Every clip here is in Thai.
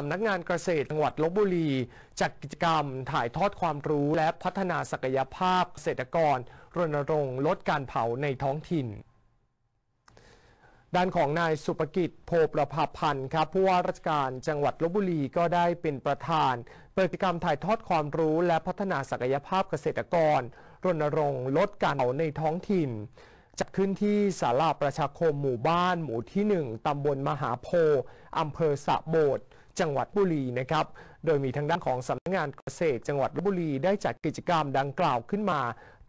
สำนักงานเกษตรจังหวัดลบบุรี จัดกิจกรรมถ่ายทอดความรู้และพัฒนาศักยภาพเกษตรกรรณรงค์ ลดการเผาในท้องถิ่น ด้านของนายสุภกิจโพประภาพันธ์ครับผู้ว่าราชการจังหวัดลบบุรีก็ได้เป็นประธาน เปิดกิจกรรมถ่ายทอดความรู้และพัฒนาศักยภาพเกษตรกรรณรงค์ ลดการเผาในท้องถิ่นจัดขึ้นที่ศาลาประชาคมหมู่บ้านหมู่ที่ 1ตำบลมหาโพอำเภอสะโบดจังหวัดบุรีนะครับ โดยมีทางด้านของสำนักงานเกษตร จังหวัดลบบุรีได้จัดกิจกรรมดังกล่าวขึ้นมา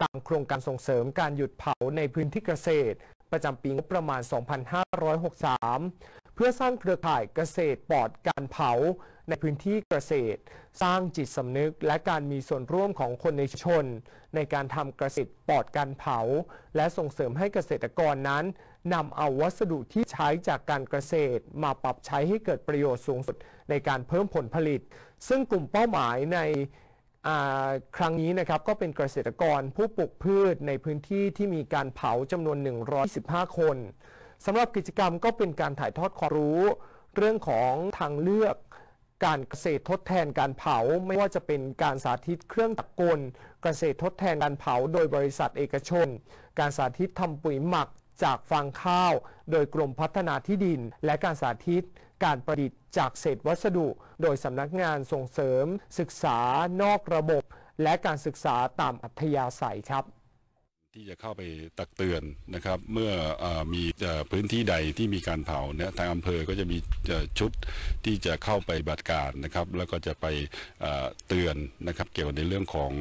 ตามโครงการส่งเสริมการหยุดเผาในพื้นที่เกษตร ประจำปีงบประมาณ 2563พื่อสร้างเครือข่ายเกษตรปลอดการเผาในพื้นที่เกษตร สร้างจิตสำนึก และการมีส่วนร่วมของคนในชนในการทำเกษตรปลอดการเผา และส่งเสริมให้เกษตรกรนั้นนำเอาวัสดุที่ใช้จากการเกษตรมาปรับใช้ให้เกิดประโยชน์สูงสุดในการเพิ่มผลผลิต ซึ่งกลุ่มเป้าหมายในครั้งนี้นะครับก็เป็นเกษตรกรผู้ปลูกพืชในพื้นที่ที่มีการเผาจำนวน 1 2 5 คนสำหรับกิจกรรมก็เป็นการถ่ายทอดความรู้ เรื่องของทางเลือกการเกษตรทดแทนการเผาไม่ว่าจะเป็นการสาธิตเครื่องตะกกลเกษตรทดแทนการเผา โดยบริษัทเอกชน การสาธิตทำปุ๋ยหมักจากฟางข้าว โดยกรมพัฒนาที่ดิน และการสาธิตการประดิษฐ์จากเศษวัสดุ โดยสำนักงานส่งเสริมศึกษานอกระบบและการศึกษาตามอัธยาศัยครับที่จะเข้าไปตักเตือนนะครับ เมื่ออมีพื้นที่ใดที่มีการเผาเนี่ยทางอำเภอก็จะมีชุดที่จะเข้าไปบัตรการนะครับ แล้วก็จะไปเตือนนะครับเกี่ยวกับในเรื่องของ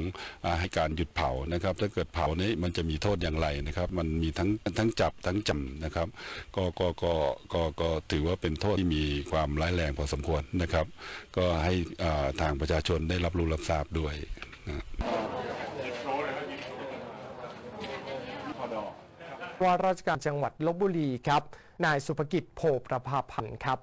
อให้การหยุดเผานะครับ ถ้าเกิดเผานี้มันจะมีโทษอย่างไรนะครับมันมีทั้งทั้งจับทั้งจำนะครับก็ก็ก็ก็ก็ถือว่าเป็นโทษที่มีความร้ายแรงพอสมควรนะครับ ก็ให้ทางประชาชนได้รับรู้รับทราบด้วยว่าราชการจังหวัดลบบุรีครับ นายสุภกิจโพประภาพันธ์ครับ